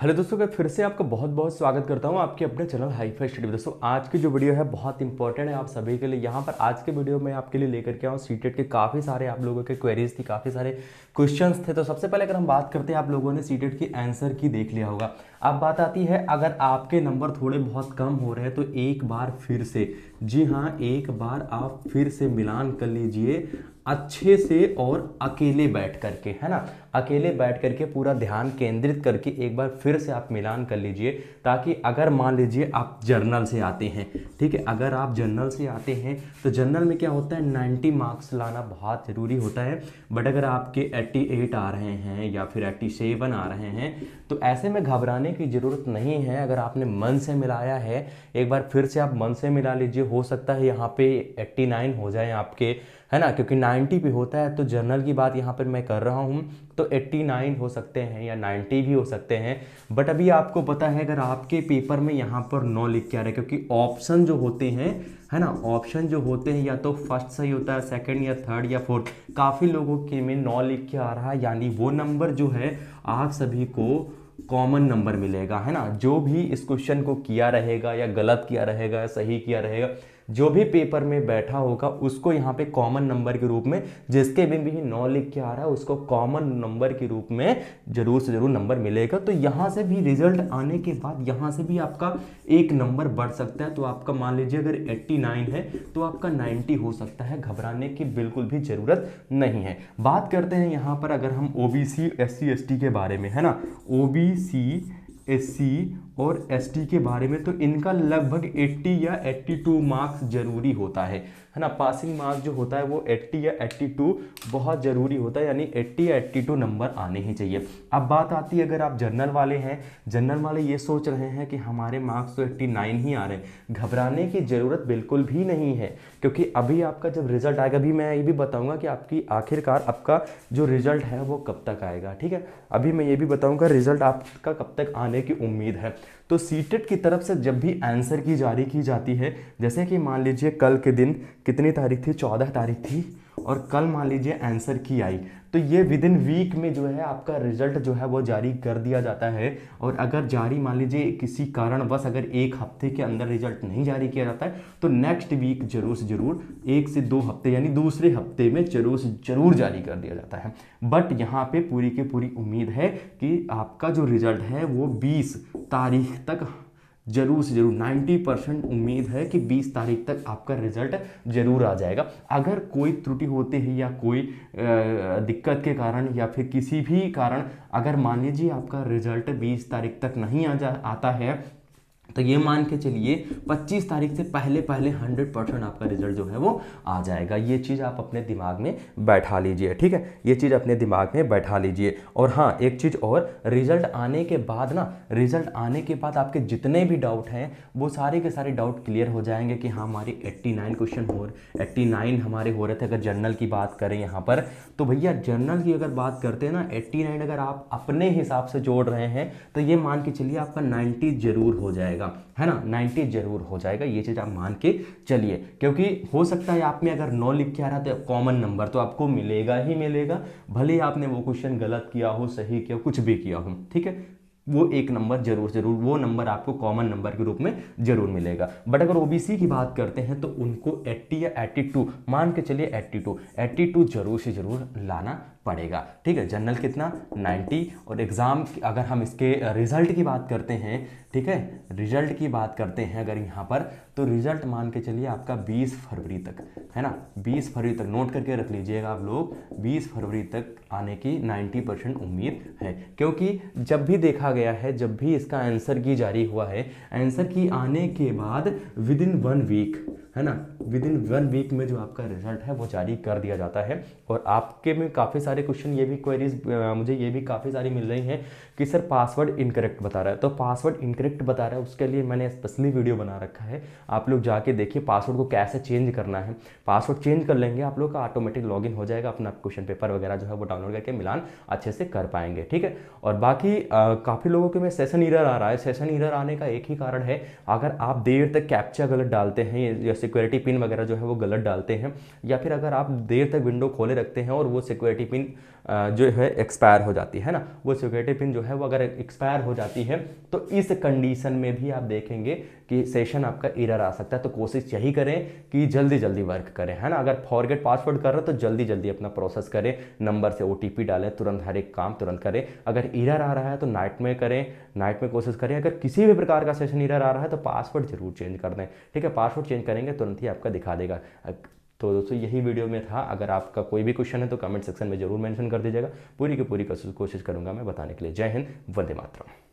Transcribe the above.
hello दोस्तों मैं फिर से आपका बहुत बहुत स्वागत करता हूं आपके अपने चैनल हाईफाई स्टडी दोस्तों आज की जो वीडियो है बहुत इंपॉर्टेंट है आप सभी के लिए यहां पर आज के वीडियो में आपके लिए लेकर के आऊँ सीटेट e के काफ़ी सारे आप लोगों के क्वेरीज थी काफ़ी सारे क्वेश्चंस थे तो सबसे पहले अगर हम बात करते हैं आप लोगों ने सीटेट e की आंसर की देख लिया होगा अब बात आती है अगर आपके नंबर थोड़े बहुत कम हो रहे हैं तो एक बार फिर से जी हाँ एक बार आप फिर से मिलान कर लीजिए अच्छे से और अकेले बैठ करके है ना अकेले बैठ करके पूरा ध्यान केंद्रित करके एक बार फिर से आप मिलान कर लीजिए ताकि अगर मान लीजिए आप जर्नल से आते हैं ठीक है अगर आप जर्नल से आते हैं तो जर्नल में क्या होता है 90 मार्क्स लाना बहुत ज़रूरी होता है बट अगर आपके 88 आ रहे हैं या फिर 87 आ रहे हैं तो ऐसे में घबराने की ज़रूरत नहीं है अगर आपने मन से मिलाया है एक बार फिर से आप मन से मिला लीजिए हो सकता है यहाँ पे 89 हो जाए आपके है ना क्योंकि 90 पे होता है तो जर्नल की बात यहाँ पर मैं कर रहा हूँ तो 89 हो सकते हैं या 90 भी हो सकते हैं बट अभी आपको पता है अगर आपके पेपर में यहाँ पर नौ लिख के आ रहा है क्योंकि ऑप्शन जो होते हैं है ना ऑप्शन जो होते हैं या तो फर्स्ट सही होता है सेकंड या थर्ड या फोर्थ काफ़ी लोगों के में नौ लिख के आ रहा है यानी वो नंबर जो है आप सभी को कॉमन नंबर मिलेगा है ना जो भी इस क्वेश्चन को किया रहेगा या गलत किया रहेगा या सही किया रहेगा जो भी पेपर में बैठा होगा उसको यहाँ पे कॉमन नंबर के रूप में जिसके में भी नौ लिख के आ रहा है उसको कॉमन नंबर के रूप में जरूर से जरूर नंबर मिलेगा तो यहाँ से भी रिजल्ट आने के बाद यहाँ से भी आपका एक नंबर बढ़ सकता है तो आपका मान लीजिए अगर 89 है तो आपका 90 हो सकता है घबराने की बिल्कुल भी ज़रूरत नहीं है बात करते हैं यहाँ पर अगर हम ओ बी सी एस के बारे में है ना O B C S C और एस टी के बारे में तो इनका लगभग 80 या 82 मार्क्स जरूरी होता है है ना पासिंग मार्क्स जो होता है वो 80 या 82 बहुत ज़रूरी होता है यानी 80 या 82 नंबर आने ही चाहिए अब बात आती है अगर आप जर्नल वाले हैं जर्नल वाले ये सोच रहे हैं कि हमारे मार्क्स तो 89 ही आ रहे हैं घबराने की ज़रूरत बिल्कुल भी नहीं है क्योंकि अभी आपका जब रिजल्ट आएगा अभी मैं ये भी बताऊँगा कि आपकी आखिरकार आपका जो रिजल्ट है वो कब तक आएगा ठीक है अभी मैं ये भी बताऊँगा रिजल्ट आपका कब तक आने की उम्मीद है तो सीटेट की तरफ से जब भी आंसर की जारी की जाती है जैसे कि मान लीजिए कल के दिन कितनी तारीख थी चौदह तारीख थी और कल मान लीजिए आंसर की आई तो ये विद इन वीक में जो है आपका रिजल्ट जो है वो जारी कर दिया जाता है और अगर जारी मान लीजिए किसी कारण बस अगर एक हफ्ते के अंदर रिजल्ट नहीं जारी किया जाता है तो नेक्स्ट वीक जरूर से जरूर एक से दो हफ्ते यानी दूसरे हफ्ते में जरूर से जरूर जारी कर दिया जाता है बट यहाँ पे पूरी की पूरी उम्मीद है कि आपका जो रिजल्ट है वो बीस तारीख तक जरूर से जरूर 90 परसेंट उम्मीद है कि 20 तारीख तक आपका रिजल्ट जरूर आ जाएगा अगर कोई त्रुटि होते है या कोई दिक्कत के कारण या फिर किसी भी कारण अगर मान लीजिए आपका रिजल्ट 20 तारीख तक नहीं आ जा आता है तो ये मान के चलिए 25 तारीख से पहले पहले 100 परसेंट आपका रिजल्ट जो है वो आ जाएगा ये चीज़ आप अपने दिमाग में बैठा लीजिए ठीक है ये चीज़ अपने दिमाग में बैठा लीजिए और हाँ एक चीज़ और रिजल्ट आने के बाद ना रिजल्ट आने के बाद आपके जितने भी डाउट हैं वो सारे के सारे डाउट क्लियर हो जाएंगे कि हाँ हमारे एट्टी क्वेश्चन हो 89 हमारे हो रहे थे अगर जर्नल की बात करें यहाँ पर तो भैया जर्नल की अगर बात करते हैं ना एट्टी अगर आप अपने हिसाब से जोड़ रहे हैं तो ये मान के चलिए आपका नाइन्टी जरूर हो जाएगा जाएगा है ना 90 जरूर हो जाएगा ये चीज़ आप मान के चलिए क्योंकि हो सकता है आप में अगर नौ लिख के आ रहा था कॉमन नंबर तो आपको मिलेगा ही मिलेगा भले ही आपने वो क्वेश्चन गलत किया हो सही किया कुछ भी किया हो ठीक है वो एक नंबर जरूर जरूर वो नंबर आपको कॉमन नंबर के रूप में जरूर मिलेगा बट अगर ओबीसी की बात करते हैं तो उनको 80 या 82 मान के चलिए 82 82 जरूर से जरूर लाना पड़ेगा ठीक है जनरल कितना 90 और एग्ज़ाम अगर हम इसके रिज़ल्ट की बात करते हैं ठीक है रिज़ल्ट की बात करते हैं अगर यहाँ पर तो रिज़ल्ट मान के चलिए आपका 20 फरवरी तक है ना 20 फरवरी तक नोट करके रख लीजिएगा आप लोग 20 फरवरी तक आने की 90 परसेंट उम्मीद है क्योंकि जब भी देखा गया है जब भी इसका आंसर की जारी हुआ है आंसर की आने के बाद विद इन वन वीक है ना विद इन वन वीक में जो आपका रिजल्ट है वो जारी कर दिया जाता है और आपके में काफ़ी सारे सारे क्वेश्चन ये भी क्वेरीज मुझे ये भी काफ़ी सारी मिल रही हैं कि सर पासवर्ड इनकरेक्ट बता रहा है तो पासवर्ड इनकरेक्ट बता रहा है उसके लिए मैंने स्पेशली वीडियो बना रखा है आप लोग जाके देखिए पासवर्ड को कैसे चेंज करना है पासवर्ड चेंज कर लेंगे आप लोग का ऑटोमेटिक लॉगिन हो जाएगा अपना क्वेश्चन पेपर वगैरह जो है वो डाउनलोड करके मिलान अच्छे से कर पाएंगे ठीक है और बाकी काफ़ी लोगों के में सेशन ईरर आ रहा है सेशन ईरर आने का एक ही कारण है अगर आप देर तक कैप्चा गलत डालते हैं या सिक्योरिटी पिन वगैरह जो है वो गलत डालते हैं या फिर अगर आप देर तक विंडो खोले रखते हैं और वो सिक्योरिटी पिन Uh, जो है एक्सपायर हो जाती है ना वो सिक्योरिटी पिन जो है वो अगर एक्सपायर हो जाती है तो इस कंडीशन में भी आप देखेंगे कि सेशन आपका इरर आ सकता है तो कोशिश यही करें कि जल्दी जल्दी वर्क करें है ना अगर फॉरगेट पासवर्ड कर रहे हो तो जल्दी जल्दी अपना प्रोसेस करें नंबर से ओ डालें तुरंत हर एक काम तुरंत करें अगर इरर आ रहा है तो नाइट में करें नाइट में कोशिश करें अगर किसी भी प्रकार का सेशन इरर आ रहा है तो पासवर्ड जरूर चेंज कर दें ठीक है पासवर्ड चेंज करेंगे तुरंत ही आपका दिखा देगा तो दोस्तों यही वीडियो में था अगर आपका कोई भी क्वेश्चन है तो कमेंट सेक्शन में जरूर मेंशन कर दीजिएगा पूरी की पूरी कोशिश करूँगा मैं बताने के लिए जय हिंद वंदे मातरम